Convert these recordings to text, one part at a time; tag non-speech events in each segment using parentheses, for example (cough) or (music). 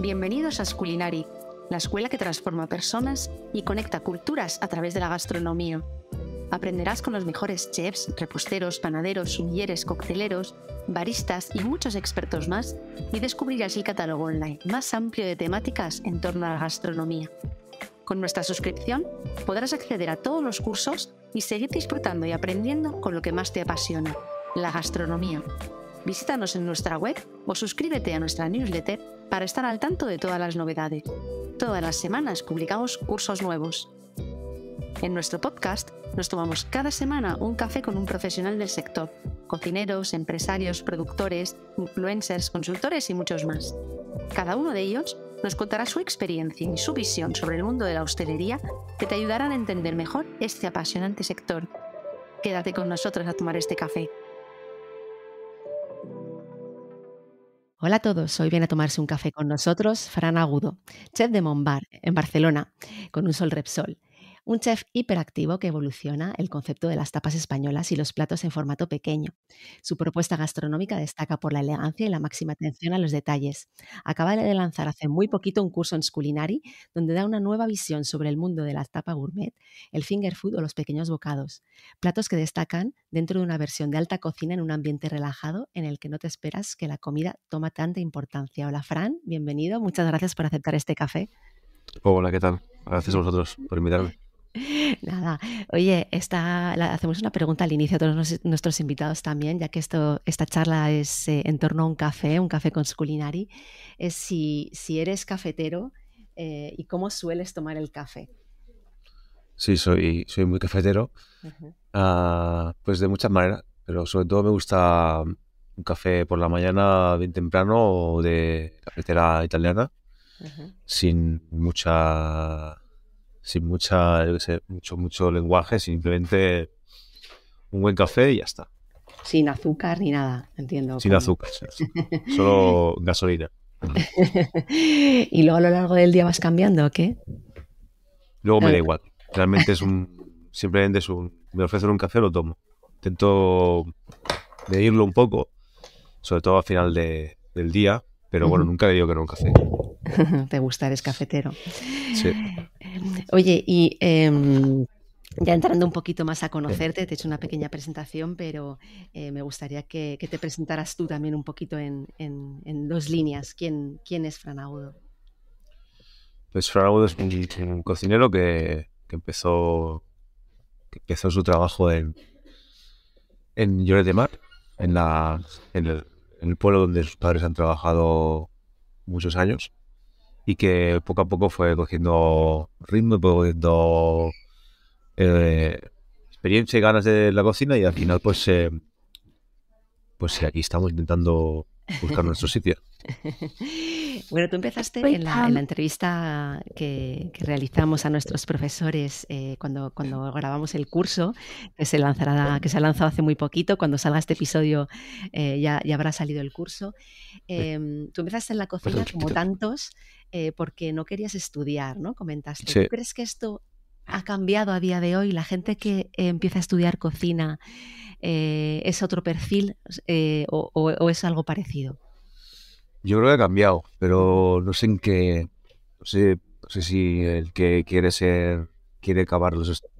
Bienvenidos a Sculinari, la escuela que transforma personas y conecta culturas a través de la gastronomía. Aprenderás con los mejores chefs, reposteros, panaderos, sumilleres, cocteleros, baristas y muchos expertos más y descubrirás el catálogo online más amplio de temáticas en torno a la gastronomía. Con nuestra suscripción podrás acceder a todos los cursos y seguir disfrutando y aprendiendo con lo que más te apasiona, la gastronomía. Visítanos en nuestra web o suscríbete a nuestra newsletter para estar al tanto de todas las novedades. Todas las semanas publicamos cursos nuevos. En nuestro podcast nos tomamos cada semana un café con un profesional del sector, cocineros, empresarios, productores, influencers, consultores y muchos más. Cada uno de ellos nos contará su experiencia y su visión sobre el mundo de la hostelería que te ayudarán a entender mejor este apasionante sector. Quédate con nosotros a tomar este café. Hola a todos, hoy viene a tomarse un café con nosotros Fran Agudo, chef de Montbar, en Barcelona, con un sol Repsol un chef hiperactivo que evoluciona el concepto de las tapas españolas y los platos en formato pequeño. Su propuesta gastronómica destaca por la elegancia y la máxima atención a los detalles. Acaba de lanzar hace muy poquito un curso en Sculinari donde da una nueva visión sobre el mundo de la tapa gourmet, el finger food o los pequeños bocados, platos que destacan dentro de una versión de alta cocina en un ambiente relajado en el que no te esperas que la comida toma tanta importancia. Hola Fran, bienvenido, muchas gracias por aceptar este café. hola, ¿qué tal? Gracias a vosotros por invitarme. (laughs) Nada. Oye, esta, hacemos una pregunta al inicio a todos nuestros invitados también, ya que esto, esta charla es eh, en torno a un café, un café con su culinari. Es si, eres cafetero eh, y cómo sueles tomar el café. Sí, soy, soy muy cafetero. Ah, pues de muchas maneras, pero sobre todo me gusta um, un café por la mañana bien temprano o de cafetera italiana, sin mucha sin mucha, yo qué mucho, mucho lenguaje, simplemente un buen café y ya está. Sin azúcar ni nada, entiendo. Sin azúcar, solo (laughs) gasolina. y luego a lo largo del día vas cambiando, ¿o qué? Luego me da ah. igual. Realmente es un, simplemente es un, me ofrecen un café, lo tomo. Intento medirlo un poco, sobre todo al final del día, pero bueno, nunca le digo que no un café. (laughs) Te gusta, eres cafetero. Sí. Oye, y em, ya entrando un poquito más a conocerte, te he hecho una pequeña presentación, pero eh, me gustaría que, te presentaras tú también un poquito en, dos líneas. ¿Quién, es Fran Agudo? Pues Fran Agudo es un, cocinero que, empezó, empezó su trabajo en, en de Mar, en, la, en el pueblo donde sus padres han trabajado muchos años y que poco a poco fue cogiendo ritmo, fue cogiendo eh, experiencia y ganas de la cocina y al final pues, eh, pues eh, aquí estamos intentando buscar nuestro sitio. (laughs) Bueno, tú empezaste en la, entrevista que, realizamos a nuestros profesores eh, cuando, grabamos el curso, que se, lanzará, que se ha lanzado hace muy poquito. Cuando salga este episodio eh, ya, habrá salido el curso. Em, tú empezaste en la cocina como tantos eh, porque no querías estudiar, ¿no? Comentaste. ¿Tú crees que esto ha cambiado a día de hoy? La gente que empieza a estudiar cocina es otro perfil o es algo parecido. Yo creo que ha cambiado, pero no sé en qué. No sé, no sé si el que quiere ser. Quiere acabar,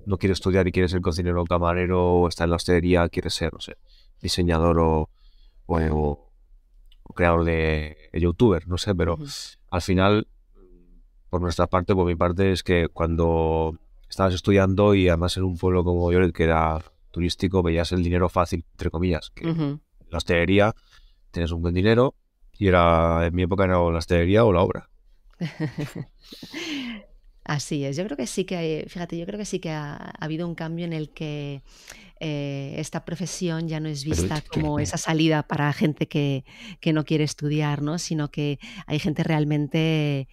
no quiere estudiar y quiere ser cocinero o camarero, o está en la hostelería, quiere ser, no sé, diseñador o, o, creador de, youtuber, no sé, pero al final, por nuestra parte, por mi parte, es que cuando estabas estudiando y además en un pueblo como yo, que era turístico, veías el dinero fácil, entre comillas, que en la hostelería tienes un buen dinero, y era, en mi época era o la hostelería o la obra. (laughs) Así es, yo creo que sí que, fíjate, yo creo que sí que ha, habido un cambio en el que eh, esta profesión ya no es vista como eh, esa salida para gente que, que no quiere estudiar, ¿no? sino que hay gente realmente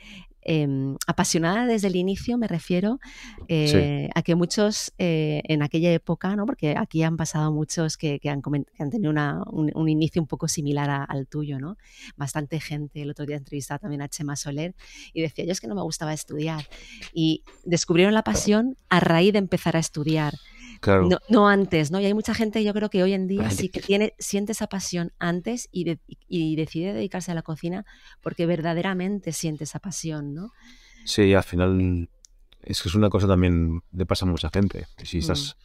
Em, apasionada desde el inicio, me refiero eh, a que muchos eh, en aquella época, ¿no? porque aquí han pasado muchos que, han, tenido un, inicio un poco similar al tuyo, ¿no? bastante gente, el otro día entrevistaba también a Chema Soler y decía, yo es que no me gustaba estudiar y descubrieron la pasión a raíz de empezar a estudiar. No, antes, ¿no? Y hay mucha gente, yo creo que hoy en día sí que tiene, siente esa pasión antes y, decide dedicarse a la cocina porque verdaderamente siente esa pasión, ¿no? Sí, al final es que es una cosa también le pasa a mucha gente. Si mm. estás,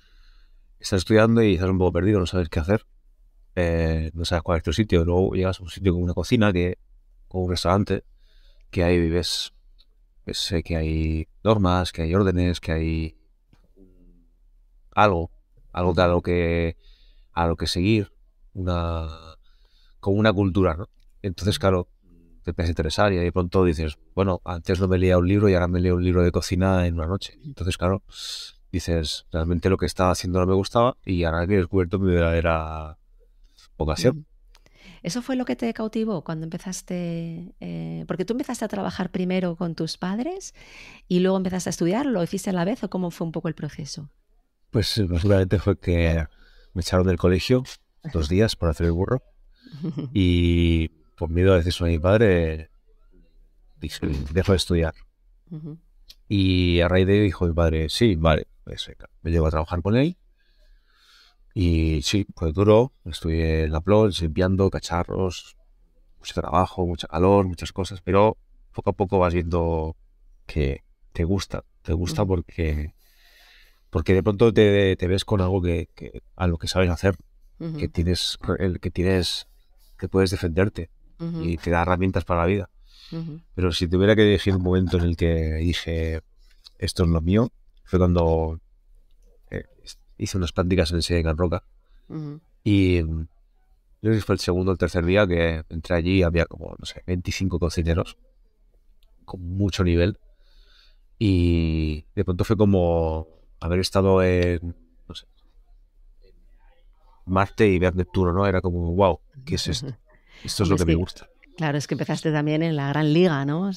estás estudiando y estás un poco perdido, no sabes qué hacer, eh, no sabes cuál es tu sitio. Luego llegas a un sitio con una cocina, que, con un restaurante, que ahí vives, pues, que hay normas, que hay órdenes, que hay algo, algo a lo que, a lo que seguir, una, como una cultura, ¿no? Entonces, claro, te empieza a interesar y de pronto dices, bueno, antes no me leía un libro y ahora me leo un libro de cocina en una noche. Entonces, claro, dices, realmente lo que estaba haciendo no me gustaba y ahora que he descubierto mi verdadera vocación. ¿Eso fue lo que te cautivó cuando empezaste? Eh, porque tú empezaste a trabajar primero con tus padres y luego empezaste a estudiar, ¿lo hiciste a la vez o cómo fue un poco el proceso? Pues eh, seguramente fue que me echaron del colegio dos días por hacer el burro (laughs) y por miedo a eso a mi padre dejó de estudiar. Y a raíz de ello dijo mi padre, sí, vale, pues, me llevo a trabajar con él. Y sí, fue duro, Estuve en la PLOS, limpiando, cacharros, mucho trabajo, mucho calor, muchas cosas, pero poco a poco vas viendo que te gusta, te gusta porque porque de pronto te, ves con algo que, a lo que sabes hacer, que tienes, el que tienes, que puedes defenderte y te da herramientas para la vida. Pero si tuviera que elegir un momento en el que dije esto es lo mío, fue cuando eh, hice unas prácticas en el en Roca y mm, yo fue el segundo o el tercer día que entré allí y había como, no sé, 25 cocineros con mucho nivel. Y de pronto fue como, haber estado en, Marte y ver Neptuno, ¿no? Era como, wow, ¿qué es esto? (laughs) Esto es lo que me gusta. Claro, es que empezaste también en la Gran Liga, ¿no?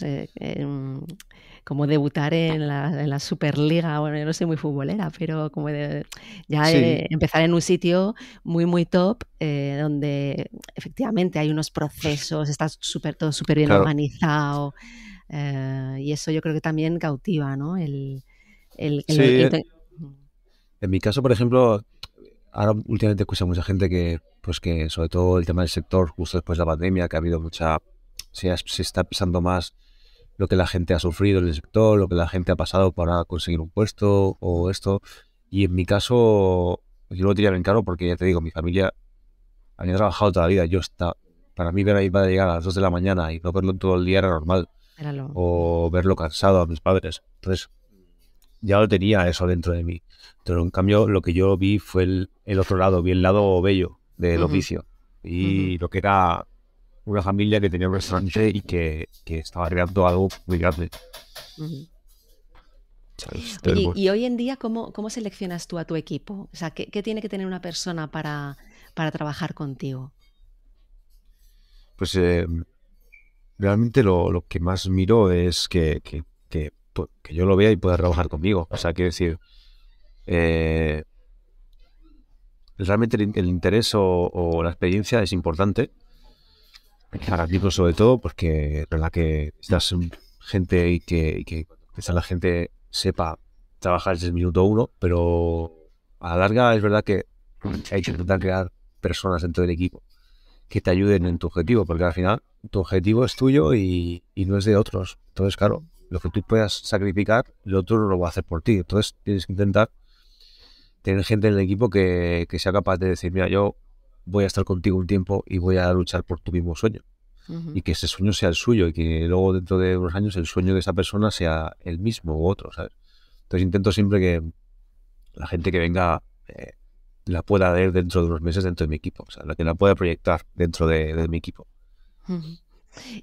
como debutar en la, Superliga, bueno, yo no soy muy futbolera, pero como ya empezar en un sitio muy, muy top, eh, donde efectivamente hay unos procesos, estás súper todo súper bien organizado, eh, y eso yo creo que también cautiva, ¿no? El, en mi caso, por ejemplo, ahora últimamente escucha a mucha gente que, pues que sobre todo el tema del sector, justo después de la pandemia, que ha habido mucha, se, se está pensando más lo que la gente ha sufrido en el sector, lo que la gente ha pasado para conseguir un puesto o esto. Y en mi caso, yo lo tenía bien claro porque ya te digo, mi familia ha trabajado toda la vida. Yo está, para mí ver a mi padre llegar a las 2 de la mañana y no verlo todo el día era normal. O verlo cansado a mis padres. Entonces, ya lo tenía eso dentro de mí. Pero en cambio, lo que yo vi fue el, otro lado, vi el lado bello del oficio. Y lo que era una familia que tenía un restaurante y que, estaba creando algo muy grande. y hoy en día, ¿cómo, ¿cómo seleccionas tú a tu equipo? O sea, ¿qué, tiene que tener una persona para, para trabajar contigo? Pues eh, realmente lo, que más miro es que, que pues, que yo lo vea y pueda trabajar conmigo. O sea, quiero decir, eh, realmente el, interés o, la experiencia es importante. Para equipo pues, sobre todo, porque la que estás gente y que, la gente sepa trabajar desde el minuto uno, pero a la larga es verdad que hay que intentar crear personas dentro del equipo que te ayuden en tu objetivo, porque al final tu objetivo es tuyo y no es de otros. Entonces, claro, lo que tú puedas sacrificar, el otro no lo va a hacer por ti. Entonces tienes que intentar tener gente en el equipo que, que sea capaz de decir, mira, yo voy a estar contigo un tiempo y voy a luchar por tu mismo sueño. Y que ese sueño sea el suyo y que luego dentro de unos años el sueño de esa persona sea el mismo u otro, ¿sabes? Entonces intento siempre que la gente que venga eh, la pueda ver dentro de unos meses dentro de mi equipo, o sea, la que la pueda proyectar dentro de, mi equipo.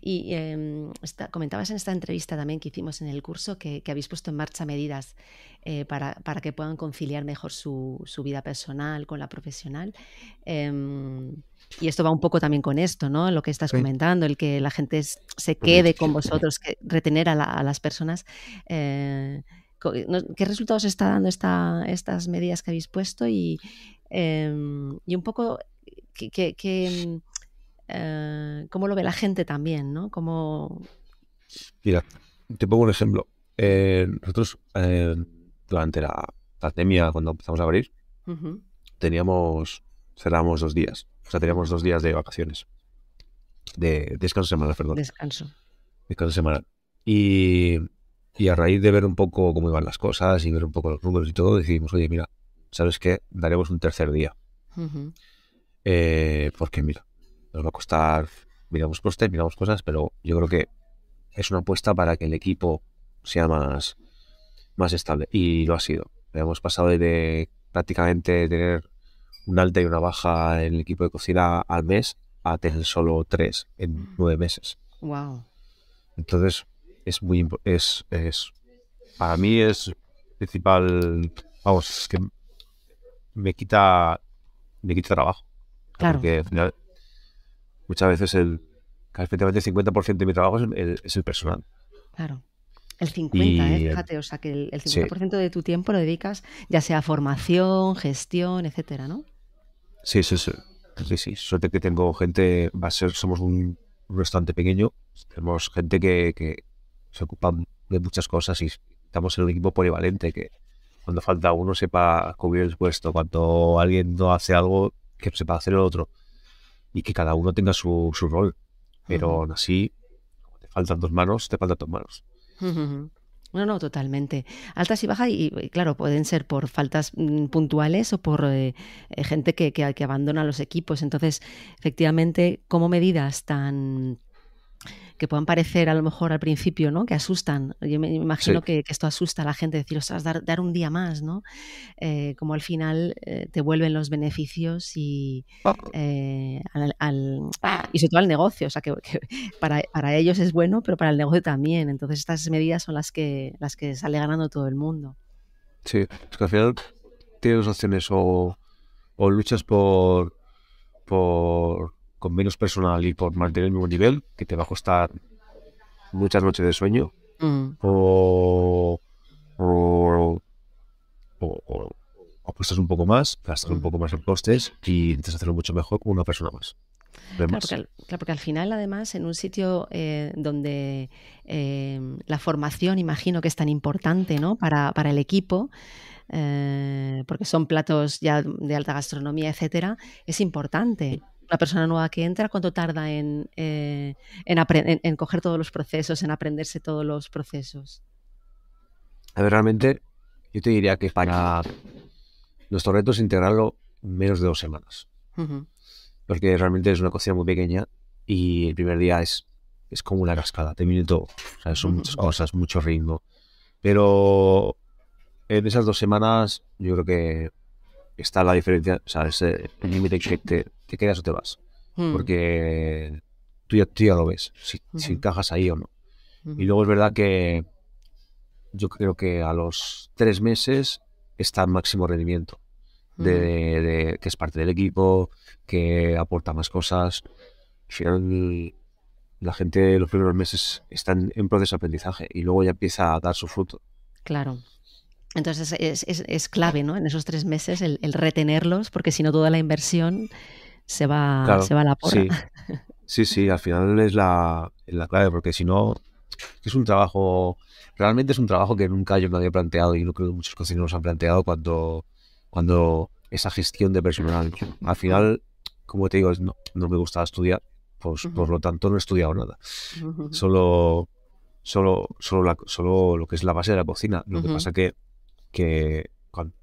Y em, comentabas en esta entrevista también que hicimos en el curso que, habéis puesto en marcha medidas eh, para, que puedan conciliar mejor su, vida personal con la profesional. Em, y esto va un poco también con esto, ¿no? Lo que estás comentando, el que la gente se quede con vosotros, retener a, las personas. Eh, ¿Qué resultados está dando esta, estas medidas que habéis puesto? Y, em, un poco ¿Qué, qué eh, cómo lo ve la gente también, ¿no? Mira, te pongo un ejemplo. Eh, nosotros eh, durante la pandemia, cuando empezamos a abrir, teníamos, cerramos dos días. O sea, teníamos dos días de vacaciones. De descanso semanal, perdón. Descanso. Descanso semanal. Y, y a raíz de ver un poco cómo iban las cosas y ver un poco los números y todo, decidimos, oye, mira, ¿sabes qué? Daremos un tercer día. porque mira, nos va a costar, miramos costes, miramos cosas, pero yo creo que es una apuesta para que el equipo sea más, más estable. Y lo ha sido. Hemos pasado de prácticamente tener un alta y una baja en el equipo de cocina al mes a tener solo tres en nueve meses. Wow. Entonces, es muy es, es para mí es principal vamos es que me quita me quita trabajo claro. porque al final Muchas veces el, el 50% de mi trabajo es el, personal. Claro. El 50, eh, fíjate, o sea que el, 50% de tu tiempo lo dedicas ya sea a formación, gestión, etcétera, ¿no? Sí, sí, sí. Sí, sí. Suerte que tengo gente, va a ser, somos un restaurante pequeño, tenemos gente que, que se ocupa de muchas cosas y estamos en un equipo polivalente que cuando falta uno sepa cubrir el puesto, cuando alguien no hace algo que sepa hacer el otro y que cada uno tenga su, su rol. Pero aún así, te faltan dos manos, te faltan dos manos. (laughs) No, no, totalmente. Altas y bajas, y, claro, pueden ser por faltas mm, puntuales o por eh, eh, gente que, que, que abandona los equipos. Entonces, efectivamente, como medidas tan que puedan parecer a lo mejor al principio, ¿no? Que asustan. Yo me imagino que, esto asusta a la gente, decir, vas dar, dar un día más, ¿no? Eh, como al final eh, te vuelven los beneficios y, oh. eh, y sobre todo al negocio. O sea, que, para, ellos es bueno, pero para el negocio también. Entonces estas medidas son las que, las que sale ganando todo el mundo. Sí, es que al final tienes opciones o, o luchas por, por con menos personal y por mantener el mismo nivel, que te va a costar muchas noches de sueño, mm. o, o, apuestas un poco más, gastas un mm. poco más en costes y intentas hacerlo mucho mejor con una persona más. Claro porque, al, final, además, en un sitio eh, donde eh, la formación, imagino que es tan importante ¿no? para, para el equipo, eh, porque son platos ya de alta gastronomía, etcétera, es importante una persona nueva que entra, cuánto tarda eh, en, en, coger todos los procesos, en aprenderse todos los procesos. A ver, realmente yo te diría que para nuestro reto es integrarlo menos de dos semanas. Porque realmente es una cocina muy pequeña y el primer día es, es como una cascada, te viene todo. O sea, son muchas cosas, mucho ritmo. Pero en esas dos semanas yo creo que está la diferencia, o sea, ese límite que te, te quedas o te vas. Hmm. Porque tú ya, tú lo ves, si, encajas ahí o no. Y luego es verdad que yo creo que a los tres meses está el máximo rendimiento, de, que es parte del equipo, que aporta más cosas. Al final, la gente los primeros meses está en, proceso de aprendizaje y luego ya empieza a dar su fruto. Claro. Entonces es, clave, ¿no? En esos tres meses el retenerlos, porque si no toda la inversión se va, va la porra. (laughs) Sí. sí, al final es la, clave, porque si no, es un trabajo, realmente es un trabajo que nunca yo me había planteado y no creo que muchos cocineros han planteado cuando, cuando esa gestión de personal. Al final, como te digo, no, me gustaba estudiar, pues por lo tanto no he estudiado nada. Solo, solo, solo, solo lo que es la base de la cocina. Lo que pasa que, que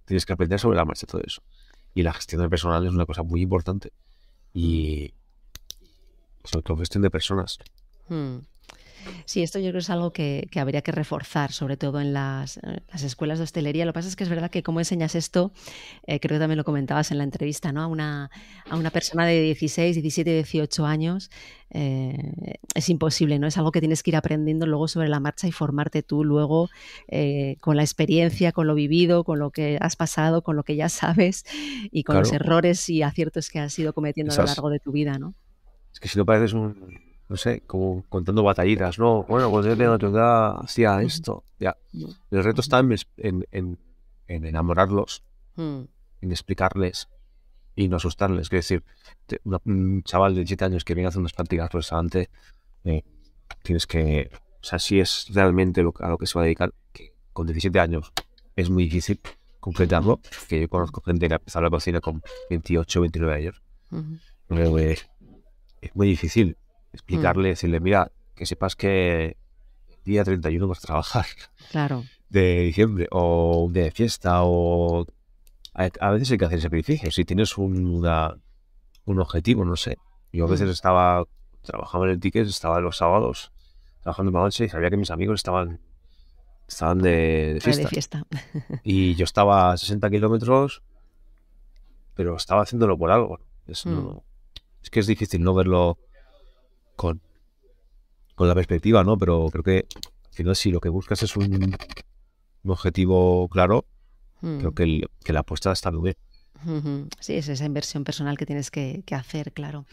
tienes que aprender sobre la marcha todo eso. Y la gestión de personal es una cosa muy importante y sobre todo de personas. Hmm. Sí, esto yo creo que es algo que, habría que reforzar, sobre todo en las, escuelas de hostelería. Lo que pasa es que es verdad que cómo enseñas esto, eh, creo que también lo comentabas en la entrevista, ¿no? A una, a una persona de 16, 17, 18 años eh, es imposible, ¿no? Es algo que tienes que ir aprendiendo luego sobre la marcha y formarte tú luego eh, con la experiencia, con lo vivido, con lo que has pasado, con lo que ya sabes y con los errores y aciertos que has ido cometiendo a lo largo de tu vida, ¿no? Es que si no pareces un no sé, como contando batallitas, ¿no? Bueno, cuando yo tenía tu edad hacía esto. Ya. El reto está en, en, en, enamorarlos, hmm. en explicarles y no asustarles. Es decir, un chaval de 17 años que viene a hacer unas prácticas por restaurante, eh, tienes que. O sea, si es realmente lo, a lo que se va a dedicar, que con 17 años es muy difícil completarlo. Que yo conozco gente que ha empezado la cocina con 28, 29 años. Eh, es muy difícil Explicarle, mm. decirle, mira, que sepas que día 31 vas a trabajar. Claro. (laughs) De diciembre, o de fiesta, o. A, veces hay que hacer sacrificios. Si tienes un, un objetivo, no sé. Yo a veces mm. estaba. trabajando en el ticket, estaba los sábados trabajando en la noche y sabía que mis amigos estaban estaban de, fiesta. (laughs) Y yo estaba a 60 kilómetros, pero estaba haciéndolo por algo. es mm. que es difícil no verlo con, con, la perspectiva, ¿no? Pero creo que al final si lo que buscas es un, objetivo claro, hmm. creo que, la apuesta está muy bien. Sí, es esa inversión personal que tienes que, hacer, claro.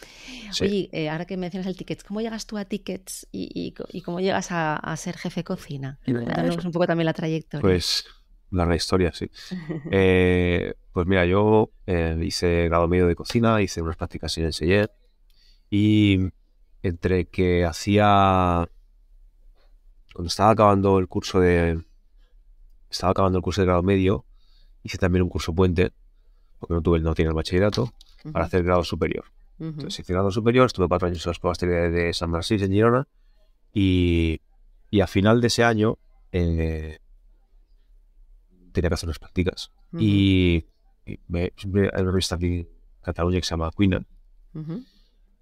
Oye, eh, ahora que mencionas el tickets, ¿cómo llegas tú a tickets y, cómo llegas a, ser jefe cocina? Cuéntanos un poco también la trayectoria. Pues larga historia, sí. (laughs) Eh, pues mira, yo eh, hice grado medio de cocina, hice unas prácticas en el y entre que hacía. Cuando estaba acabando el curso de. Estaba acabando el curso de grado medio, hice también un curso puente, porque no tuve no tenía el bachillerato, para hacer grado superior. Entonces hice grado superior, estuve cuatro años en las Escuela de, San Marcís en Girona, y, y, a final de ese año eh, tenía que hacer unas prácticas. Y, me, siempre hay una revista en Cataluña que se llama Queenan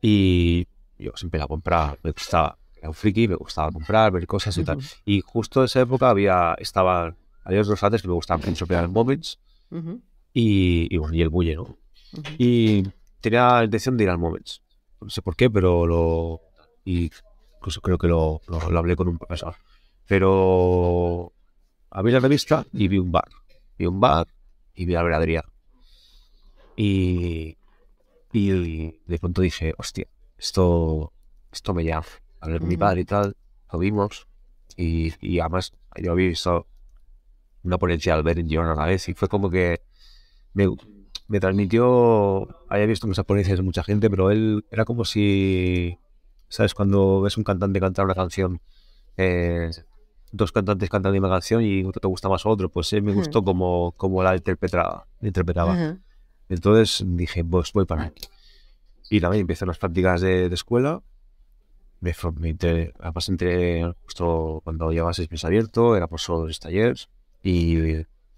Y yo siempre la compraba, me gustaba, era un friki, me gustaba comprar, ver cosas y tal. Y justo en esa época había, estaban, había otros antes que me gustaban mucho, que eran Moments y, y, bueno, y el Bulle, ¿no? Y tenía la intención de ir al Moments. No sé por qué, pero lo... Y creo que lo, lo, hablé con un profesor. Pero abrí la revista y vi un bar. Vi un bar y vi la veradería. Y, y, y de pronto dije, hostia, esto, esto me llama. A ver, mi padre y tal, lo vimos. Y, y además, yo había visto una ponencia al ver en a la vez y fue como que me, me transmitió, había visto muchas ponencias de mucha gente, pero él era como si, ¿sabes? Cuando ves un cantante cantar una canción, eh, dos cantantes cantan una canción y uno te gusta más otro, pues él me gustó como, como la interpretaba. interpretaba. Entonces dije, pues voy para aquí. Y también empecé las prácticas de, de escuela. Me, además entré justo cuando llevaba seis meses abierto, era por solo los talleres. Y,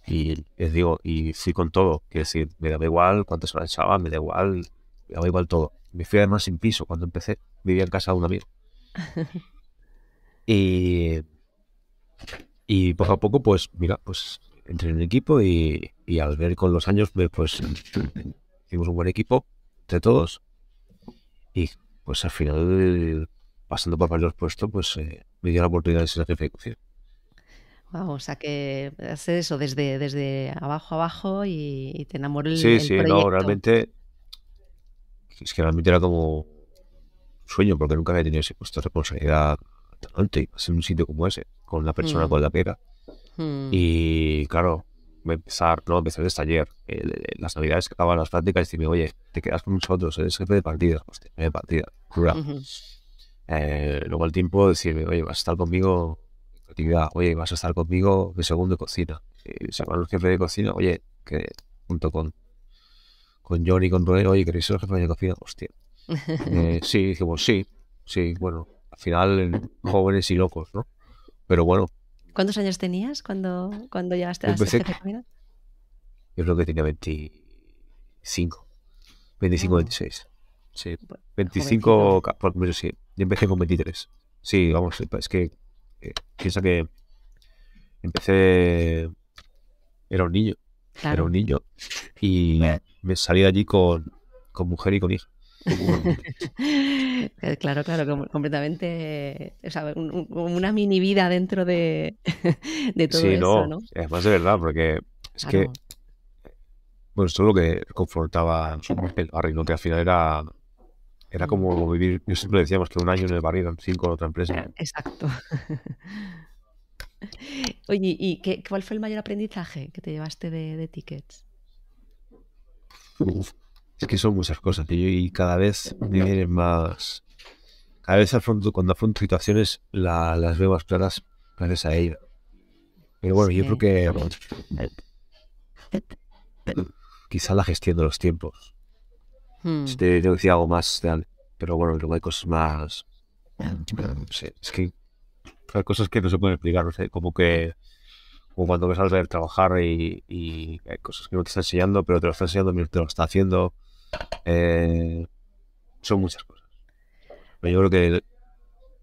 les digo, y fui con todo. Quiero decir, me daba igual cuántas horas echaba, me da igual, me daba igual todo. Me fui además sin piso. Cuando empecé, vivía en casa de un amigo. (laughs) y, y poco a poco, pues, mira, pues entré en el equipo y, y al ver con los años, pues, pues hicimos un buen equipo entre todos y pues al final, pasando por varios puestos, pues eh, me dio la oportunidad de ser jefe de cocina. Wow, o sea que hacer eso desde, desde abajo abajo y, te enamoró el, sí, sí, no, realmente es que realmente era como un sueño porque nunca había tenido ese responsabilidad tan en un sitio como ese, con la persona mm. con la pega. Mm. Y claro, empezar, ¿no? Empezar desde ayer, eh, las navidades que acaban las prácticas, y decirme, oye, te quedas con nosotros, eres jefe de partida, Hostia, jefe de partida, eh, luego el tiempo decirme, oye, vas a estar conmigo actividad, oye, vas a estar conmigo de segundo de cocina. Y eh, se van los jefes de cocina, oye, que junto con, con Johnny y con Roel, oye, ¿queréis ser jefe de cocina? Hostia. (laughs) sí, bueno, sí, sí, bueno, al final jóvenes y locos, ¿no? Pero bueno, ¿Cuántos años tenías cuando, cuando llegaste a ser jefe Yo creo que tenía 25, 25, o 26. Sí, 25, por menos sí. Yo empecé con 23. Sí, vamos, es que eh, piensa que empecé. Era un niño. Era un niño. Y me salí de allí con, con mujer y con hija. (laughs) Claro, claro, completamente. O una mini vida dentro de, (laughs) de todo sí, eso, no. Es más de verdad, porque es que. Bueno, esto es lo que confortaba el barrio, que al final era. Era como vivir, yo siempre decíamos que un año en el barril, cinco en otra empresa. Exacto. (laughs) Oye, ¿y qué, cuál fue el mayor aprendizaje que te llevaste de, de tickets? Uf. Es que son muchas cosas, tío, y cada vez me vienen más. Cada vez afronto, cuando afronto situaciones las veo más claras gracias a ella. Pero bueno, yo creo que. Quizá la gestión de los tiempos. Si hmm. te algo más, pero bueno, luego hay cosas más. es que hay cosas que no se pueden explicar, como que como cuando me al ver trabajar y, y, hay cosas que no te está enseñando, pero te lo está enseñando mientras te lo está haciendo. Eh, son muchas cosas. Pero yo creo que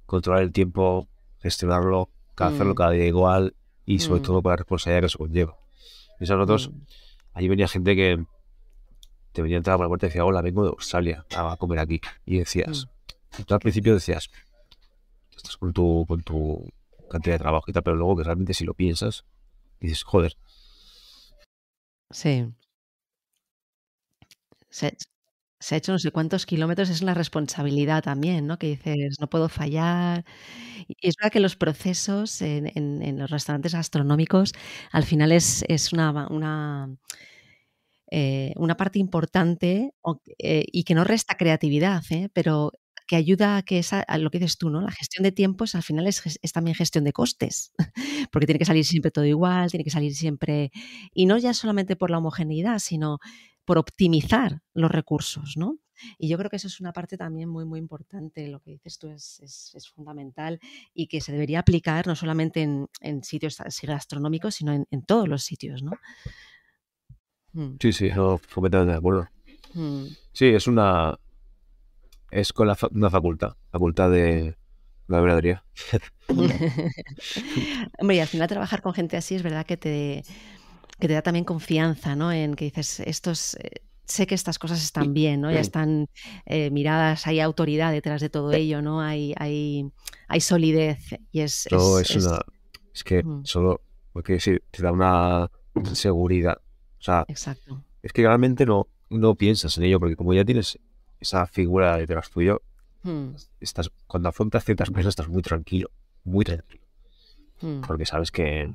controlar el tiempo, gestionarlo, cada hacerlo mm. cada día igual y sobre mm. todo para la responsabilidad que eso conlleva. Piensa nosotros, mm. allí venía gente que te venía a entrar por la puerta y decía, hola, vengo de Australia a comer aquí. Y decías, tú al principio decías, estás con tu, con tu cantidad de trabajo pero luego que realmente si lo piensas, dices, joder. Sí se, ha hecho no sé cuántos kilómetros, es una responsabilidad también, ¿no? Que dices, no puedo fallar. Y es verdad que los procesos en, los restaurantes gastronómicos al final es, una, una eh, una parte importante eh, y que no resta creatividad, ¿eh? pero que ayuda a que esa, lo que dices tú, ¿no? La gestión de tiempos al final es, es, también gestión de costes, (laughs) porque tiene que salir siempre todo igual, tiene que salir siempre, y no ya solamente por la homogeneidad, sino por optimizar los recursos, ¿no? Y yo creo que eso es una parte también muy, muy importante. Lo que dices tú es, fundamental y que se debería aplicar no solamente en, sitios gastronómicos, sino en, todos los sitios, ¿no? Mm. Sí, sí, completamente de acuerdo. Mm. Sí, es una. Es con una facultad, facultad de la verdadería. (laughs) (laughs) Hombre, y al final trabajar con gente así es verdad que te que te da también confianza, ¿no? En que dices, estos... Eh, sé que estas cosas están bien, ¿no? Ya están eh, miradas, hay autoridad detrás de todo ello, ¿no? Hay, hay, hay solidez y es... es, que solo... Porque sí, te da una seguridad. O sea... Exacto. Es que realmente no, no piensas en ello, porque como ya tienes esa figura detrás tuyo, hmm. estás, cuando afrontas ciertas cosas estás muy tranquilo, muy tranquilo. Hmm. Porque sabes que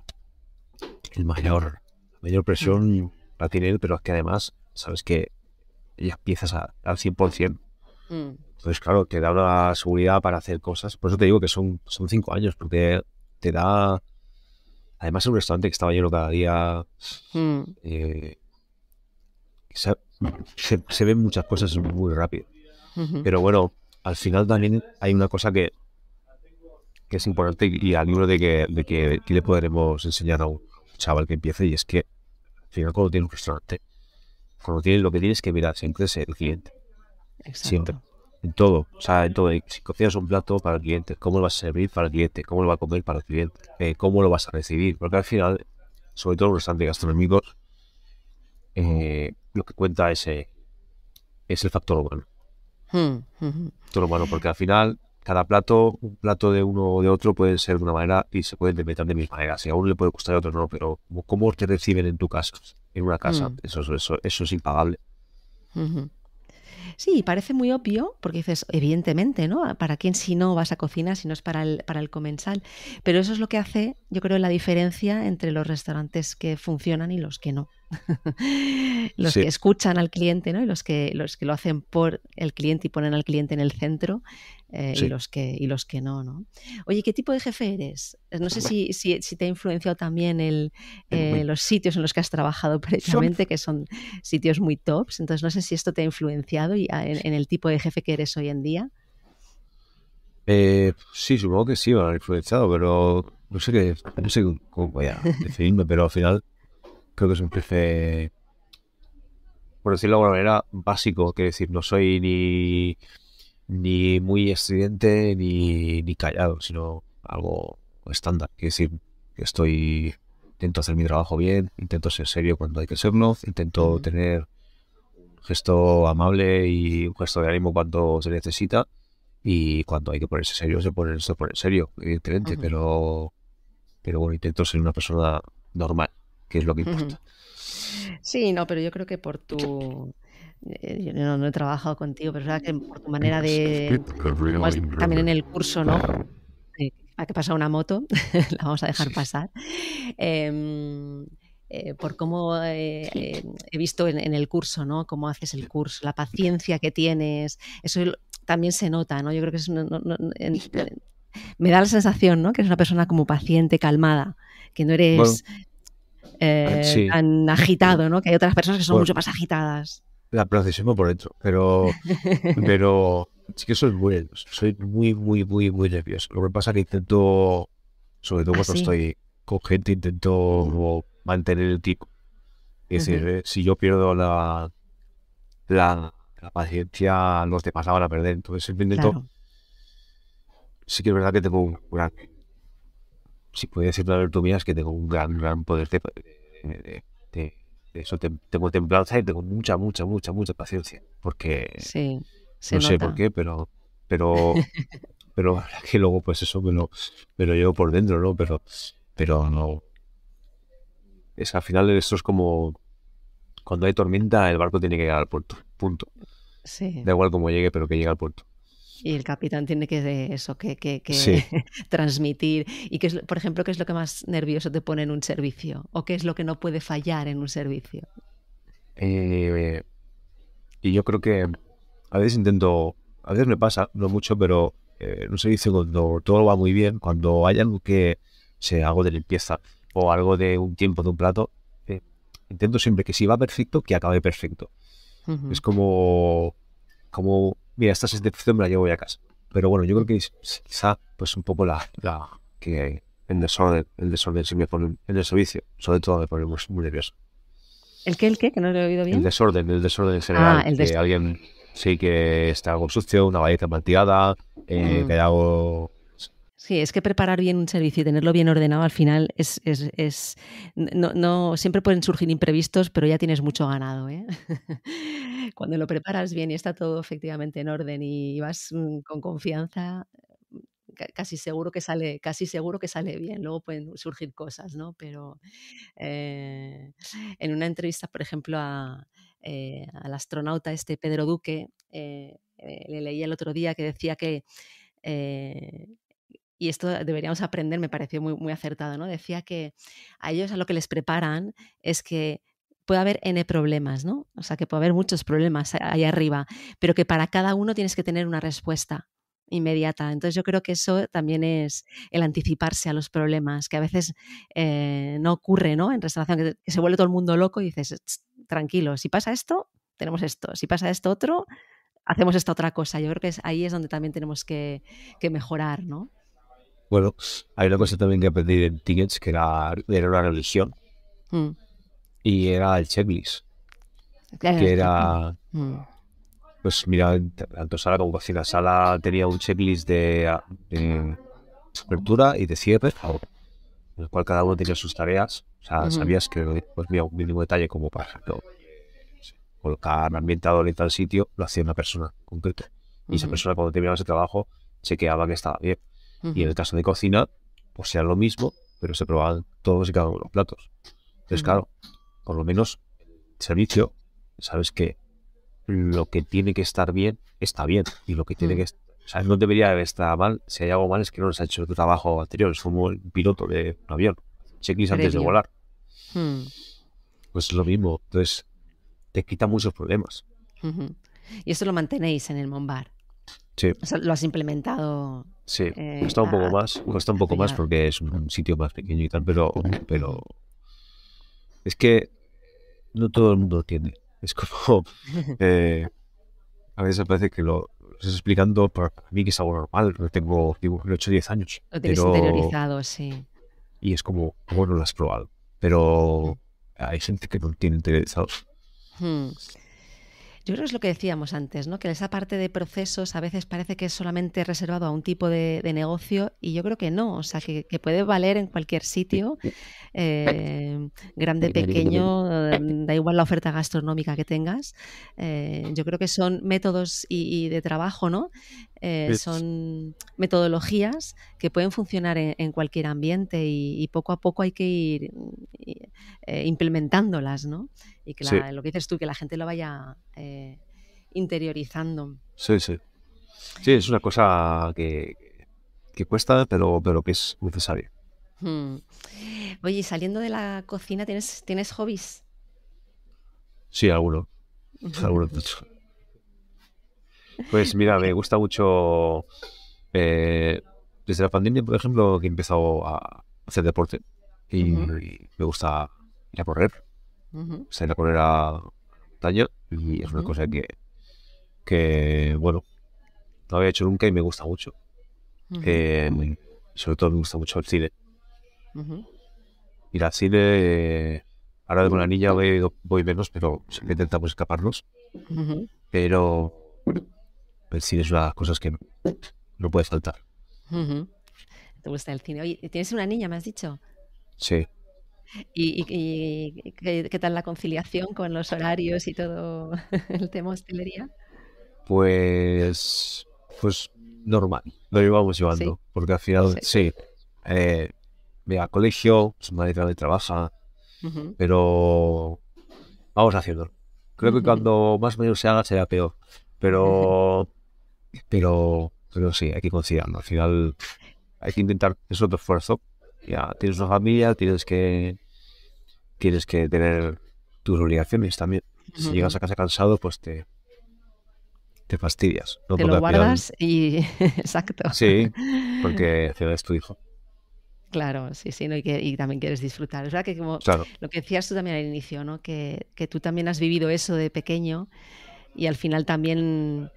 el mayor mayor presión la tiene pero es que además, sabes que ya empiezas al 100%. Mm. Entonces, claro, te da una seguridad para hacer cosas. Por eso te digo que son, son cinco años, porque te da. Además, es un restaurante que estaba lleno cada día. Mm. Eh, se, se, ven muchas cosas muy rápido. Pero bueno, al final también hay una cosa que, que es importante y al de que, de que le podremos enseñar a un chaval que empiece, y es que al final cuando tienes un restaurante, cuando tienes lo que tienes que mirar siempre es el cliente. Siempre. En todo. O sea, en todo. Si cocinas un plato para el cliente, ¿cómo lo vas a servir para el cliente? ¿Cómo lo va a comer para el cliente? Eh, ¿Cómo lo vas a recibir? Porque al final, sobre todo en los restaurantes gastronómicos, eh, lo que cuenta es, el factor humano. Hmm, hmm, hmm. todo lo humano, porque al final cada plato, un plato de uno o de otro puede ser de una manera y se puede meter de mil maneras. Si a uno le puede gustar y a otro no, pero ¿cómo te reciben en tu casa? En una casa, mm. eso, eso, eso es impagable. Sí, parece muy obvio, porque dices, evidentemente, ¿no? Ah, ¿Para quién si no vas a cocinar, si no es para para el comensal? Pero eso es lo que hace, yo creo, la diferencia entre los restaurantes que funcionan y los que no. (laughs) los que escuchan al cliente, ¿no? Y los que, los que lo hacen por el cliente y ponen al cliente en el centro. Eh, y, los que, los que no, ¿no? Oye, ¿qué tipo de jefe eres? Eh, no sé si, te ha influenciado también el, eh, los sitios en los que has trabajado (laughs) precisamente, que son sitios muy tops. Entonces, no sé si esto te ha influenciado ah, en, el tipo de jefe que eres hoy en día. sí, supongo que sí me ha influenciado, pero no sé qué, no sé cómo voy a (laughs) definirme, pero al final creo que es un PC, por decirlo de alguna manera, básico. Quiero decir, no soy ni, ni muy estridente ni, ni callado, sino algo estándar. Quiero decir, estoy intento hacer mi trabajo bien, intento ser serio cuando hay que serlo, intento tener un gesto amable y un gesto de ánimo cuando se necesita y cuando hay que ponerse serio se pone, se pone serio, evidentemente, pero pero bueno, intento ser una persona normal que es lo que importa. Sí, no, pero yo creo que por tu... Eh, yo no, he trabajado contigo, pero es verdad que por tu manera de... También en el curso, ¿no? Eh, ha que pasar una moto, (laughs) la vamos a dejar pasar. Em, eh, por cómo he visto en, el curso, ¿no? Cómo haces el curso, la paciencia que tienes, eso también se nota, ¿no? Yo creo que es me da la sensación, ¿no? Que eres una persona como paciente, calmada, que no eres eh, ah, tan agitado, ¿no? Que hay otras personas que son mucho más agitadas. La procesemos por dentro, pero, (laughs) pero sí que soy muy Soy muy, muy, muy, muy nervioso. Lo que pasa es que intento, sobre todo ah, cuando estoy con gente, intento mantener el tipo. Es decir, eh, si yo pierdo la, la, paciencia, no te la a perder. Entonces, intento. Sí que es verdad que tengo un gran si pudiera a una virtud es que tengo un gran, gran poder de, eso. tengo templanza y tengo mucha, mucha, mucha, mucha paciencia. Porque no sé por qué, pero, pero, pero (laughs) que luego, pues eso pero lo, por dentro, ¿no? Pero, pero no. Es al final, esto es como cuando hay tormenta, el barco tiene que llegar al puerto. Punto. Da igual cómo llegue, pero que llegue al puerto. Y el capitán tiene que eh, eso, que, (laughs) transmitir. Y que es, por ejemplo, ¿qué es lo que más nervioso te pone en un servicio? ¿O qué es lo que no puede fallar en un servicio? Eh, y yo creo que a veces intento, a veces me pasa, no mucho, pero en eh, un servicio cuando todo va muy bien, cuando hay algo que sea algo de limpieza o algo de un tiempo de un plato, intento siempre que si va perfecto, que acabe perfecto. Es como, como mira, esta sensación me la llevo ya a casa. Pero bueno, yo creo que quizá pues un poco la, que el desorden, el desorden pone me el servicio. sobre todo me pone muy, nervioso. ¿El qué, el qué? Que no lo he oído bien. El desorden, el desorden en ah, general. el que alguien sí que está algo sucio, una galleta manteada, eh, mm. que algo Sí, es que preparar bien un servicio y tenerlo bien ordenado al final es, es, es no, no, siempre pueden surgir imprevistos, pero ya tienes mucho ganado. ¿eh? (laughs) cuando lo preparas bien y está todo efectivamente en orden y vas mm, con confianza, mm, casi seguro que sale, casi seguro que sale bien. Luego pueden surgir cosas, ¿no? Pero eh, en una entrevista, por ejemplo, eh, al astronauta este Pedro Duque, eh, le leí el otro día que decía que y esto deberíamos aprender, me pareció muy, muy acertado, ¿no? Decía que a ellos a lo que les preparan es que puede haber N problemas, ¿no? O sea, que puede haber muchos problemas ahí arriba, pero que para cada uno tienes que tener una respuesta inmediata. Entonces yo creo que eso también es el anticiparse a los problemas, que a veces eh, no ocurre, ¿no? En restauración, que, se vuelve todo el mundo loco y dices, tranquilo, si pasa esto, tenemos esto, si pasa esto otro, hacemos esta otra cosa. Yo creo que ahí es donde también tenemos que, mejorar, ¿no? Bueno, hay una cosa también que aprendí de Tickets, que era, era una religión. Mm y era el checklist. que era. Mm. Pues mira, tanto sala como cocina. Sala tenía un checklist de, apertura y de cierre, en el cual cada uno tenía sus tareas. O sea, sabías que pues, un mínimo detalle como para colocar ambientador en tal sitio, lo hacía una persona concreta. Y esa persona cuando terminaba ese trabajo chequeaba que estaba bien. Y en el caso de cocina, pues era lo mismo, pero se probaban todos y cada uno los platos. Entonces, claro, por lo menos servicio, sabes que lo que tiene que estar bien está bien y lo que tiene mm. que estar, sea, no debería estar mal. Si hay algo mal es que no nos ha hecho tu trabajo anterior. Es como el piloto de un avión, checklist antes de volar. Mm. Pues es lo mismo. Entonces, te quita muchos problemas. Y eso lo mantenéis en el Mombar. Sí. lo has implementado. Sí, eh, cuesta un poco más, cuesta un poco más porque es un sitio más pequeño y tal, pero, pero es que no todo el mundo lo tiene. Es como. (laughs) Eh, a veces parece que lo, estás explicando para mí que es algo normal. tengo, digo, o 10 años. Lo tienes interiorizado, sí. Y es como, bueno, lo has probado. Pero mm. hay gente que no tiene interiorizado. Sí. Hmm. Yo creo que es lo que decíamos antes, ¿no? Que esa parte de procesos a veces parece que es solamente reservado a un tipo de, negocio y yo creo que no, o sea, que, puede valer en cualquier sitio, eh, grande, pequeño, eh, da igual la oferta gastronómica que tengas. Eh, yo creo que son métodos y de trabajo, ¿no? Eh, pues son metodologías que pueden funcionar en, cualquier ambiente y, poco a poco hay que ir eh, implementándolas, ¿no? Y que lo que dices tú, que la gente lo vaya eh, interiorizando. Sí, sí. Sí, es una cosa que, cuesta, pero, pero que es necesaria. Hmm. Oye, Oye, saliendo de la cocina, ¿tienes, ¿tienes hobbies? Sí, alguno. (laughs) Algunos. Pues mira, me gusta mucho. Eh, desde la pandemia, por ejemplo, que he empezado a hacer deporte y, me gusta ir a correr. salir a correr a daño. y es una cosa que, que, bueno, no había hecho nunca y me gusta mucho. Em, sobre todo me gusta mucho el cine. Ir el cine. Eh, ahora de una niña voy, menos, pero siempre intentamos pues, escaparnos. Pero cine es una de las cosas que no puede faltar. ¿Te gusta el cine? Oye, tienes una niña, me has dicho. Sí. ¿Y, y, qué tal la conciliación con los horarios y todo (laughs) el tema hostelería? Pues, pues normal, lo llevamos llevando, porque al final, sí, sí mira, eh, colegio, su pues madre también trabaja, pero vamos haciéndolo. Creo que cuando más o menos se haga será peor, pero pero, pero sí, hay que considerarlo. Al final hay que intentar, eso otro esfuerzo. Ya tienes una familia, tienes que, tienes que tener tus obligaciones también. Si llegas a casa cansado, pues te, te fastidias. te lo guardas y... (laughs) Exacto. Sí, porque es tu hijo. Claro, sí, sí, ¿no? y, que, también quieres disfrutar. Es verdad que como lo que decías tú también al inicio, ¿no? Que, que, tú también has vivido eso de pequeño y al final también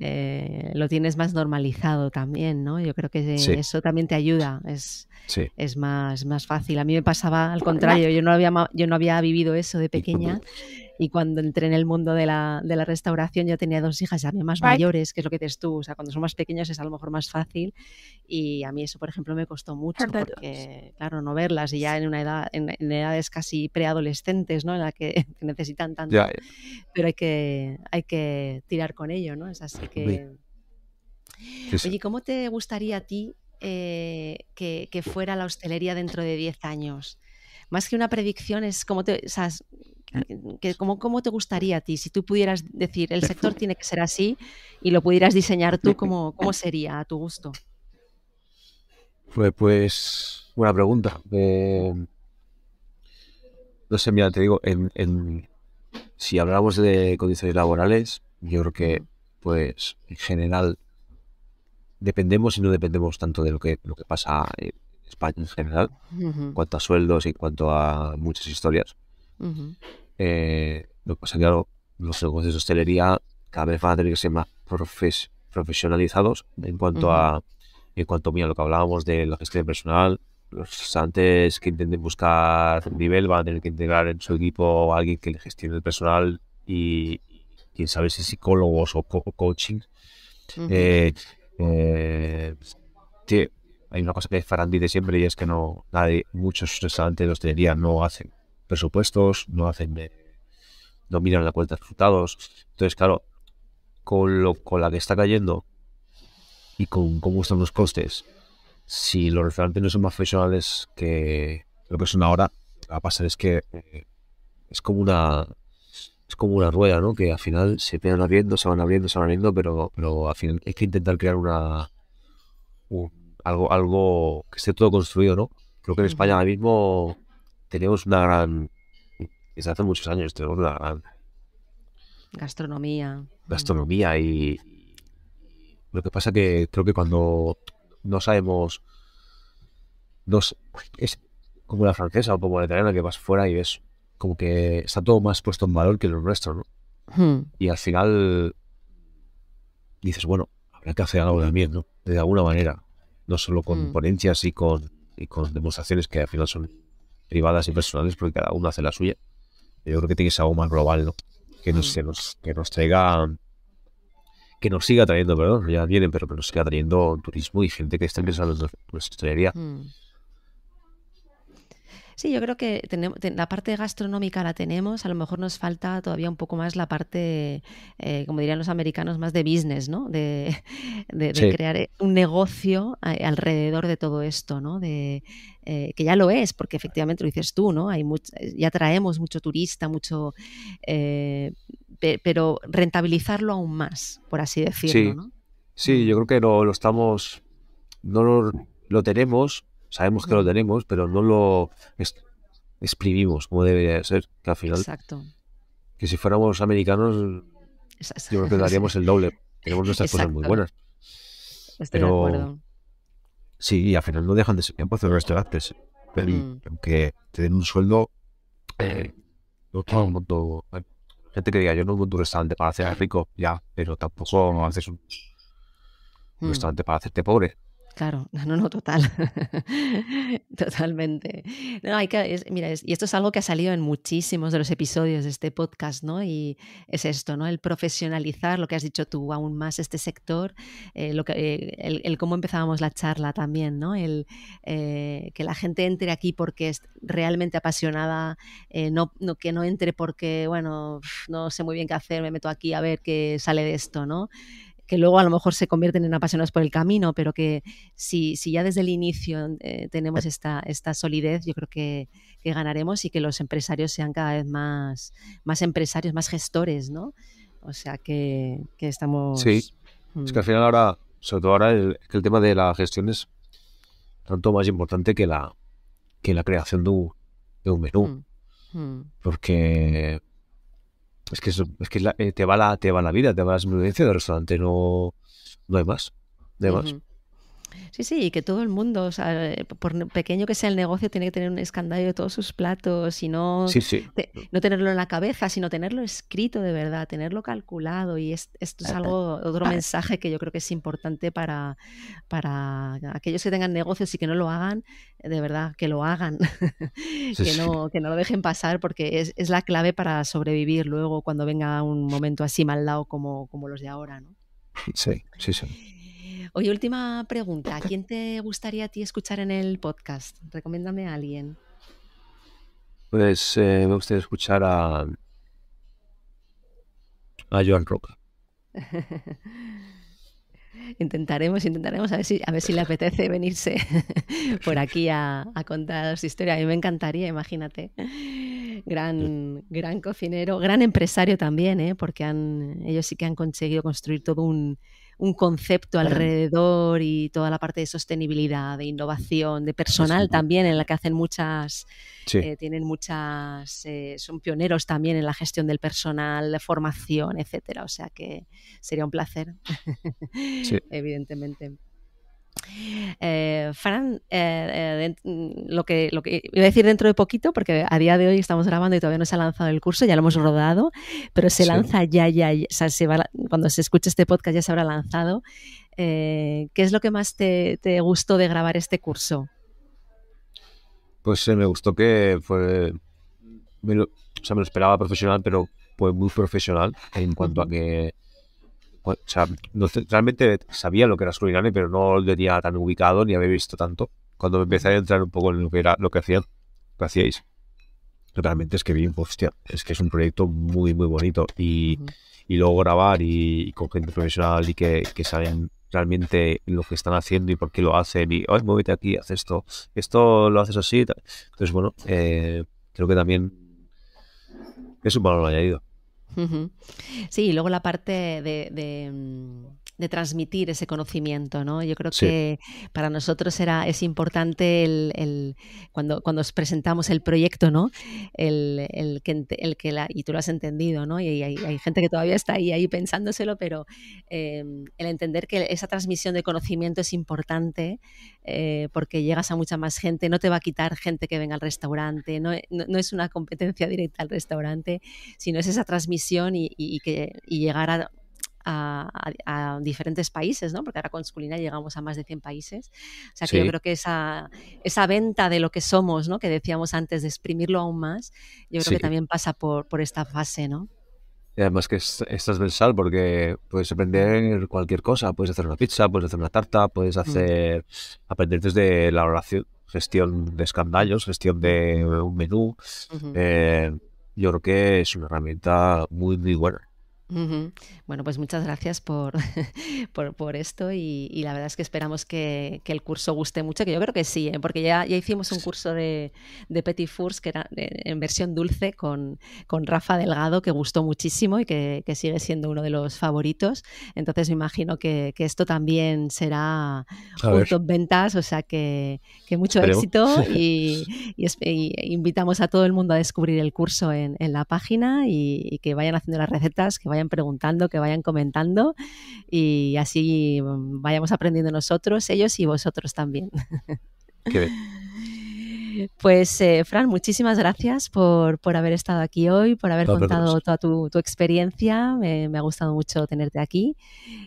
eh, lo tienes más normalizado también, ¿no? Yo creo que eso también te ayuda, es, es más, más fácil. A mí me pasaba al contrario, yo no había, yo no había vivido eso de pequeña. Y cuando entré en el mundo de la, restauración yo tenía dos hijas ya más mayores, que es lo que dices tú. O sea, cuando son más pequeñas es a lo mejor más fácil. Y a mí eso, por ejemplo, me costó mucho porque, claro, no verlas y ya en una edad, en, edades casi preadolescentes, ¿no? En la que (laughs) necesitan tanto. Pero hay que, hay que tirar con ello, ¿no? Es así que... Oye, ¿cómo te gustaría a ti eh, que, que fuera la hostelería dentro de 10 años? más que una predicción es cómo te, cómo, te gustaría a ti, si tú pudieras decir el sector tiene que ser así y lo pudieras diseñar tú, ¿cómo, cómo sería a tu gusto? Pues, pues buena pregunta. Eh, no sé, mira, te digo, si hablamos de condiciones laborales, yo creo que, pues, en general, dependemos y no dependemos tanto de lo que, lo que pasa. Eh, España en general, en cuanto a sueldos y en cuanto a muchas historias. Eh, lo que pasa claro, los negocios de hostelería cada vez van a tener que ser más profesionalizados en cuanto a en cuanto lo que hablábamos de la gestión personal los antes que intenten buscar nivel van a tener que integrar en su equipo a alguien que le gestione el personal y quién sabe si psicólogos o coaching hay una cosa que Farandi dice siempre y es que no nadie, muchos restaurantes de hostelería no hacen presupuestos, no hacen eh, no miran la cuenta de resultados. Entonces, claro, con lo con la que está cayendo y con cómo están los costes, si los restaurantes no son más profesionales que lo que son ahora, va a pasar es que eh, es como una es como una rueda, ¿no? Que al final se van abriendo, se van abriendo, se van abriendo, pero, al final hay que intentar crear una algo, algo que esté todo construido, ¿no? Creo que en España ahora mismo tenemos una gran, desde hace muchos años tenemos una gran... Gastronomía. Gastronomía y... Lo que pasa que creo que cuando no sabemos... es como la francesa o como la italiana que vas fuera y ves como que está todo más puesto en valor que lo nuestro, ¿no? Hmm. Y al final dices, bueno, habrá que hacer algo también, De alguna manera no solo con mm. ponencias y con, y con demostraciones que al final son privadas y personales porque cada uno hace la suya. Yo creo que tiene que ser algo más global, ¿no? Que nos, mm. nos, que nos traiga, que nos siga trayendo, perdón, ya vienen, pero que nos siga trayendo turismo y gente que está empezando nuestra hostelería. Sí, yo creo que tenemos, la parte gastronómica la tenemos, a lo mejor nos falta todavía un poco más la parte, eh, como dirían los americanos, más de business, ¿no? De, (laughs) crear eh, un negocio alrededor de todo esto, ¿no? De, eh, que ya lo es, porque efectivamente lo dices tú, ¿no? Hay ya traemos mucho turista, mucho... pero rentabilizarlo aún más, por así decirlo, sí. Mm. yo creo que no lo estamos, no lo tenemos, Sabemos que lo tenemos, pero no lo exprimimos como debería ser, que al final... Que si fuéramos americanos, yo creo que (laughs) daríamos el doble. Tenemos nuestras cosas muy buenas. pero... Sí, y al final no dejan de ser tiempo hacer restaurantes. Mm. Aunque te den un sueldo, eh, gente que diga, yo no monto tu restaurante para hacer rico, ya, pero tampoco haces un mm. restaurante para hacerte pobre. Claro, (laughs) no, no, total. (laughs) Totalmente. No, hay que, mira, y esto es algo que ha salido en muchísimos de los episodios de este podcast, ¿no? Y es esto, ¿no? El profesionalizar, lo que has dicho tú, aún más este sector, eh, lo que, eh, el, cómo empezábamos la charla también, ¿no? El eh, que la gente entre aquí porque es realmente apasionada, no, que no entre porque, bueno, no sé muy bien qué hacer, me meto aquí a ver qué sale de esto, ¿no? que luego a lo mejor se convierten en apasionados por el camino, pero que si, si ya desde el inicio eh, tenemos esta, esta solidez, yo creo que, ganaremos y que los empresarios sean cada vez más, más empresarios, más gestores, ¿no? O sea que, estamos... Sí, es mm. que al final ahora, sobre todo ahora, el, tema de la gestión es tanto más importante que la, que la creación de un, menú. Mm. Mm. Porque es que, es, que eh, te, va la, te va la vida, te va la experiencia del restaurante, no, no hay más. No hay más. Sí, sí, y que todo el mundo, por pequeño que sea el negocio, tiene que tener un escandallo de todos sus platos y no, no tenerlo en la cabeza, sino tenerlo escrito de verdad, tenerlo calculado. Y esto es algo, otro mensaje que yo creo que es importante para, aquellos que tengan negocios y que no lo hagan, de verdad, que lo hagan, (laughs) que, no, que no lo dejen pasar porque es, la clave para sobrevivir luego cuando venga un momento así mal como, como los de ahora, ¿no? Sí, sí, sí. Oye, última pregunta. ¿Quién te gustaría a ti escuchar en el podcast? Recomiéndame a alguien. Pues eh, me gustaría escuchar a, a Joan Roca. (laughs) intentaremos, intentaremos a ver si, a ver si le apetece venirse (laughs) por aquí a, contar su historia. A mí me encantaría, imagínate. Gran, gran cocinero, gran empresario también, ¿eh? porque han, ellos sí que han conseguido construir todo un un concepto alrededor y toda la parte de sostenibilidad, de innovación, de personal también, en la que hacen muchas, eh, tienen muchas, eh, son pioneros también en la gestión del personal, de formación, etcétera. O sea que sería un placer, (laughs) evidentemente. Eh, Fran, eh, eh, lo, que, lo iba a decir dentro de poquito, porque a día de hoy estamos grabando y todavía no se ha lanzado el curso, ya lo hemos rodado, pero se lanza ya, ya, cuando se escuche este podcast ya se habrá lanzado. ¿Qué es lo que más te, gustó de grabar este curso? Pues me gustó que fue, o sea, me lo esperaba profesional, pero fue muy profesional en cuanto a que pues, no, realmente sabía lo que era Suriname, pero no lo tenía tan ubicado ni había visto tanto. Cuando empecé a entrar un poco en lo que era lo que hacían, que hacíais, realmente es que vi, hostia, es que es un proyecto muy, muy bonito. Y, luego grabar y, con gente profesional y que, saben realmente lo que están haciendo y por qué lo hacen y, muévete aquí, haz esto, esto lo haces así. Entonces, bueno, eh, creo que también es un valor añadido. Sí, y luego la parte de, de, mm, de transmitir ese conocimiento, ¿no? Yo creo que para nosotros era, es importante el, cuando, cuando os presentamos el proyecto, ¿no? El, que, el que la, y tú lo has entendido, ¿no? Y hay, gente que todavía está ahí, ahí pensándoselo, pero em, el entender que esa transmisión de conocimiento es importante eh, porque llegas a mucha más gente, no te va a quitar gente que venga al restaurante, no, es una competencia directa al restaurante, sino es esa transmisión que, y llegar a a, diferentes países, ¿no? Porque ahora con Sculina llegamos a más de 100 países. O sea que yo creo que esa, esa venta de lo que somos, ¿no? Que decíamos antes de exprimirlo aún más, yo creo que también pasa por, por esta fase, ¿no? Y además que es, transversal porque puedes mm. aprender cualquier cosa. Puedes hacer una pizza, puedes hacer una tarta, puedes mm. hacer aprender desde la oración, gestión de escandallos, gestión de un menú. Eh, yo creo que es una herramienta muy, muy buena. Bueno, pues muchas gracias por, (laughs) por, esto y, la verdad es que esperamos que, el curso guste mucho, que yo creo que sí, ¿eh? porque ya, ya hicimos un curso de, de Petit Fours que era eh, en versión dulce con, con Rafa Delgado, que gustó muchísimo y que, que, sigue siendo uno de los favoritos. Entonces me imagino que, que esto también será un top ventas, o sea que, mucho éxito (laughs) y, invitamos a todo el mundo a descubrir el curso en, en la página y, que vayan haciendo las recetas, que vayan preguntando, que vayan comentando y así mm, vayamos aprendiendo nosotros, ellos y vosotros también. (laughs) Pues, eh, Fran, muchísimas gracias por, por, haber estado aquí hoy, por haber contado toda tu, experiencia. Me, me ha gustado mucho tenerte aquí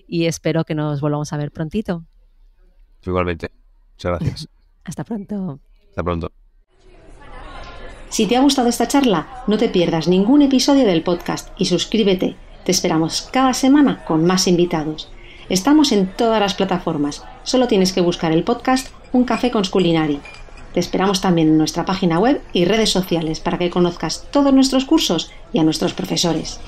y espero que nos volvamos a ver prontito. Igualmente. Muchas gracias. (laughs) Hasta pronto. Hasta pronto. Si te ha gustado esta charla, no te pierdas ningún episodio del podcast y suscríbete te esperamos cada semana con más invitados. Estamos en todas las plataformas. Solo tienes que buscar el podcast Un Café con culinario Te esperamos también en nuestra página web y redes sociales para que conozcas todos nuestros cursos y a nuestros profesores.